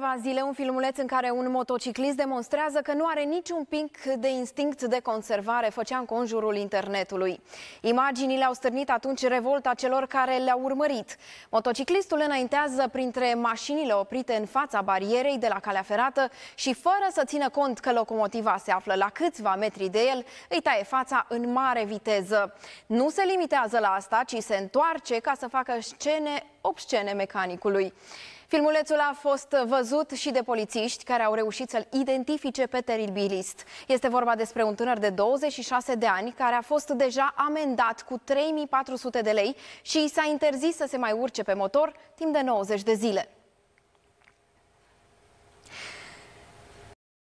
câteva zile un filmuleț în care un motociclist demonstrează că nu are niciun pic de instinct de conservare făcea în conjurul internetului. Imaginile au stârnit atunci revolta celor care le-au urmărit. Motociclistul înaintează printre mașinile oprite în fața barierei de la calea ferată și fără să țină cont că locomotiva se află la câțiva metri de el, îi taie fața în mare viteză. Nu se limitează la asta, ci se întoarce ca să facă scene obscene mecanicului. Filmulețul a fost văzut și de polițiști care au reușit să-l identifice pe teribilist. Este vorba despre un tânăr de 26 de ani care a fost deja amendat cu 3400 de lei și i s-a interzis să se mai urce pe motor timp de 90 de zile.